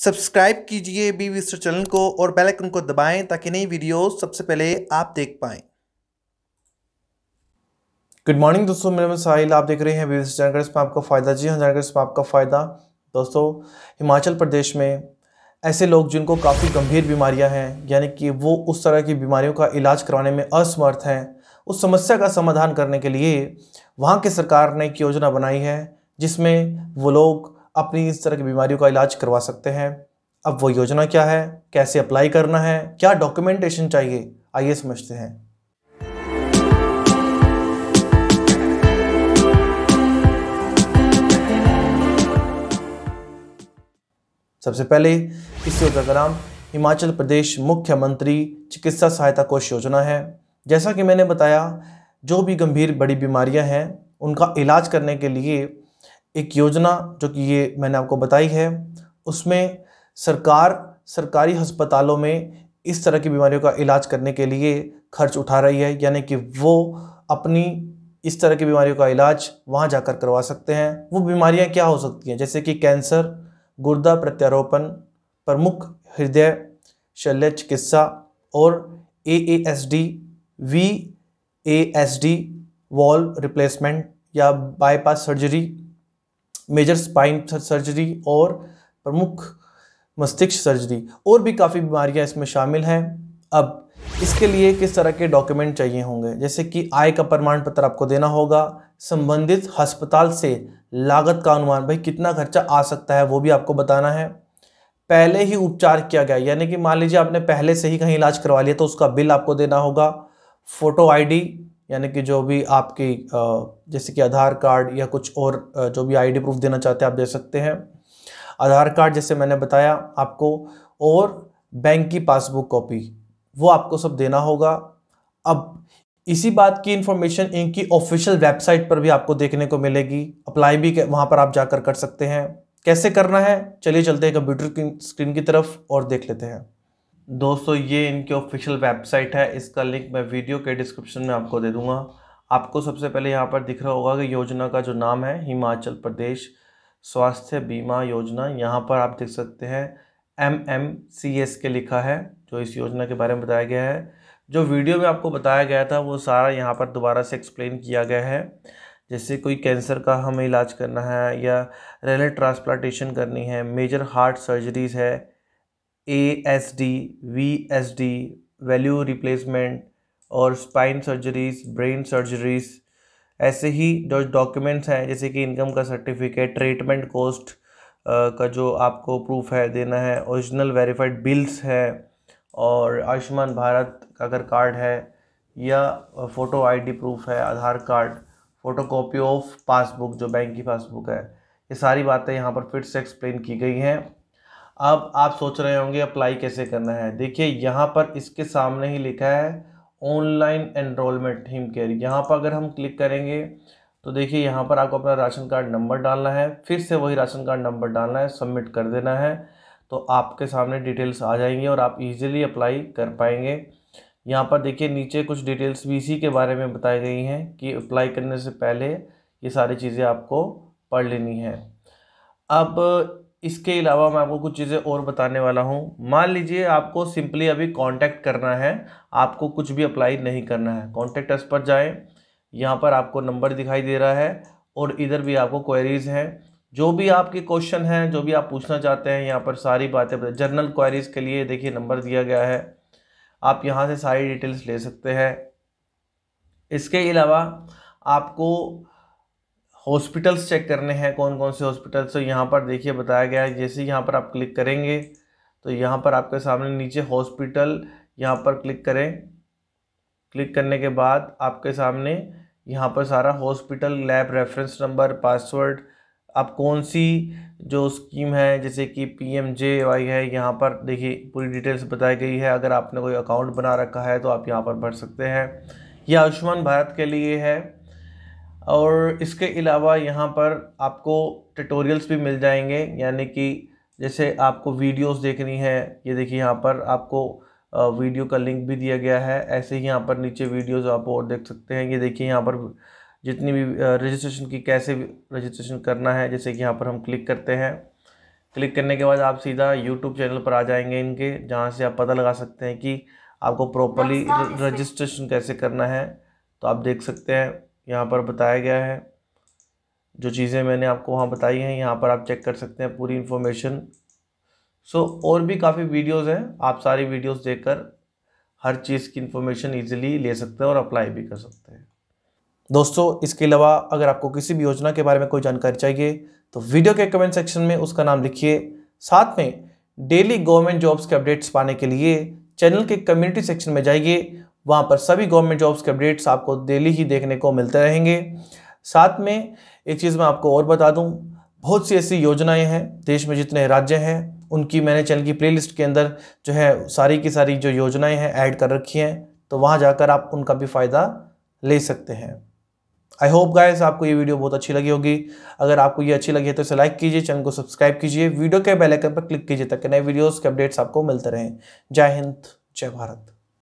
subscribe कीजिए B विस्टर channel को और बेल आइकन को दबाएं ताकि नई वीडियोस सबसे पहले आप देख पाएं गुड मॉर्निंग दोस्तों मेरा नाम साहिल आप देख रहे हैं बी विस्टर चैनल इसमें आपका फ़ायदा जी हाँ जानकर इसमें आपका फ़ायदा दोस्तों हिमाचल प्रदेश में ऐसे लोग जिनको काफ़ी गंभीर बीमारियां हैं यानी कि वो उस तरह की बीमारियों का इलाज करवाने में असमर्थ हैं उस समस्या का समाधान करने के लिए वहाँ की सरकार ने एक योजना बनाई है जिसमें वो लोग अपनी इस तरह की बीमारियों का इलाज करवा सकते हैं अब वो योजना क्या है कैसे अप्लाई करना है क्या डॉक्यूमेंटेशन चाहिए आइए समझते हैं सबसे पहले इस योजना का नाम हिमाचल प्रदेश मुख्यमंत्री चिकित्सा सहायता कोष योजना है जैसा कि मैंने बताया जो भी गंभीर बड़ी बीमारियां हैं उनका इलाज करने के लिए एक योजना जो कि ये मैंने आपको बताई है उसमें सरकार सरकारी अस्पतालों में इस तरह की बीमारियों का इलाज करने के लिए खर्च उठा रही है यानी कि वो अपनी इस तरह की बीमारियों का इलाज वहाँ जाकर करवा सकते हैं वो बीमारियाँ क्या हो सकती हैं जैसे कि कैंसर गुर्दा प्रत्यारोपण प्रमुख हृदय शल्य चिकित्सा और A A S D V A S D valve replacement या bypass surgery major spine surgery और प्रमुख मस्तिष्क सर्जरी और भी काफ़ी बीमारियां इसमें शामिल हैं अब इसके लिए किस तरह के डॉक्यूमेंट चाहिए होंगे जैसे कि आय का प्रमाण पत्र आपको देना होगा संबंधित अस्पताल से लागत का अनुमान भाई कितना खर्चा आ सकता है वो भी आपको बताना है पहले ही उपचार किया गया यानी कि मान लीजिए आपने पहले से ही कहीं इलाज करवा लिया तो उसका बिल आपको देना होगा फ़ोटो आईडी यानी कि जो भी आपकी जैसे कि आधार कार्ड या कुछ और जो भी आईडी प्रूफ देना चाहते हैं आप दे सकते हैं आधार कार्ड जैसे मैंने बताया आपको और बैंक की पासबुक कॉपी वो आपको सब देना होगा अब इसी बात की इन्फॉर्मेशन इनकी ऑफिशियल वेबसाइट पर भी आपको देखने को मिलेगी अप्लाई भी वहाँ पर आप जाकर कर सकते हैं कैसे करना है चलिए चलते हैं कंप्यूटर की स्क्रीन की तरफ और देख लेते हैं दोस्तों ये इनकी ऑफिशियल वेबसाइट है इसका लिंक मैं वीडियो के डिस्क्रिप्शन में आपको दे दूंगा आपको सबसे पहले यहाँ पर दिख रहा होगा कि योजना का जो नाम है हिमाचल प्रदेश स्वास्थ्य बीमा योजना यहाँ पर आप देख सकते हैं एम एम सी एस के लिखा है जो इस योजना के बारे में बताया गया है जो वीडियो में आपको बताया गया था वो सारा यहाँ पर दोबारा से एक्सप्लेन किया गया है जैसे कोई कैंसर का हमें इलाज करना है या रेल ट्रांसप्लांटेशन करनी है मेजर हार्ट सर्जरीज़ है A S D V S D valve replacement और स्पाइन सर्जरीज ब्रेन सर्जरीज ऐसे ही जो डॉक्यूमेंट्स हैं जैसे कि इनकम का सर्टिफिकेट ट्रीटमेंट कॉस्ट का जो आपको प्रूफ है देना है ओरिजिनल वेरीफाइड बिल्स है और आयुष्मान भारत का अगर कार्ड है या फ़ोटो आईडी प्रूफ है Aadhaar card photocopy of passbook जो बैंक की पासबुक है ये सारी बातें यहाँ पर फिर से एक्सप्लेन की गई हैं अब आप सोच रहे होंगे अप्लाई कैसे करना है देखिए यहाँ पर इसके सामने ही लिखा है ऑनलाइन एनरोलमेंट हिम केयर यहाँ पर अगर हम क्लिक करेंगे तो देखिए यहाँ पर आपको अपना राशन कार्ड नंबर डालना है फिर से वही राशन कार्ड नंबर डालना है सबमिट कर देना है तो आपके सामने डिटेल्स आ जाएंगी और आप इजीली अप्लाई कर पाएंगे यहाँ पर देखिए नीचे कुछ डिटेल्स भी इसी के बारे में बताई गई हैं कि अप्लाई करने से पहले ये सारी चीज़ें आपको पढ़ लेनी है अब इसके अलावा मैं आपको कुछ चीज़ें और बताने वाला हूँ मान लीजिए आपको सिंपली अभी कांटेक्ट करना है आपको कुछ भी अप्लाई नहीं करना है कांटेक्ट अस पर जाएं यहाँ पर आपको नंबर दिखाई दे रहा है और इधर भी आपको क्वेरीज़ हैं जो भी आपके क्वेश्चन हैं जो भी आप पूछना चाहते हैं यहाँ पर सारी बातें जर्नल क्वायरीज के लिए देखिए नंबर दिया गया है आप यहाँ से सारी डिटेल्स ले सकते हैं इसके अलावा आपको हॉस्पिटल्स चेक करने हैं कौन कौन से हॉस्पिटल्स तो यहाँ पर देखिए बताया गया है जैसे यहाँ पर आप क्लिक करेंगे तो यहाँ पर आपके सामने नीचे हॉस्पिटल यहाँ पर क्लिक करें क्लिक करने के बाद आपके सामने यहाँ पर सारा hospital lab reference number password आप कौन सी जो स्कीम है जैसे कि पी एम जे वाई है यहाँ पर देखिए पूरी डिटेल्स बताई गई है अगर आपने कोई अकाउंट बना रखा है तो आप यहाँ पर भर सकते हैं यह आयुष्मान भारत के लिए है और इसके अलावा यहाँ पर आपको ट्यूटोरियल्स भी मिल जाएंगे यानी कि जैसे आपको वीडियोस देखनी है ये देखिए यहाँ पर आपको वीडियो का लिंक भी दिया गया है ऐसे ही यहाँ पर नीचे वीडियोस आप और देख सकते हैं ये देखिए यहाँ पर जितनी भी रजिस्ट्रेशन की कैसे रजिस्ट्रेशन करना है जैसे कि यहाँ पर हम क्लिक करते हैं क्लिक करने के बाद आप सीधा यूट्यूब चैनल पर आ जाएंगे इनके जहाँ से आप पता लगा सकते हैं कि आपको प्रॉपरली रजिस्ट्रेशन कैसे करना है तो आप देख सकते हैं यहाँ पर बताया गया है जो चीज़ें मैंने आपको वहाँ बताई हैं यहाँ पर आप चेक कर सकते हैं पूरी इन्फॉर्मेशन सो so, और भी काफ़ी वीडियोस हैं आप सारी वीडियोस देखकर हर चीज़ की इन्फॉर्मेशन इजीली ले सकते हैं और अप्लाई भी कर सकते हैं दोस्तों इसके अलावा अगर आपको किसी भी योजना के बारे में कोई जानकारी चाहिए तो वीडियो के कमेंट सेक्शन में उसका नाम लिखिए साथ में डेली गवर्नमेंट जॉब्स के अपडेट्स पाने के लिए चैनल के कम्युनिटी सेक्शन में जाइए वहाँ पर सभी गवर्नमेंट जॉब्स के अपडेट्स आपको डेली ही देखने को मिलते रहेंगे साथ में एक चीज़ मैं आपको और बता दूँ बहुत सी ऐसी योजनाएँ हैं देश में जितने राज्य हैं उनकी मैंने चैनल की प्लेलिस्ट के अंदर जो है सारी की सारी जो योजनाएं हैं ऐड कर रखी हैं तो वहाँ जाकर आप उनका भी फ़ायदा ले सकते हैं आई होप गाइस आपको ये वीडियो बहुत अच्छी लगी होगी अगर आपको ये अच्छी लगी है तो इसे लाइक कीजिए चैनल को सब्सक्राइब कीजिए वीडियो के बेल आइकन पर क्लिक कीजिए ताकि नए वीडियोस के अपडेट्स आपको मिलते रहें जय हिंद जय भारत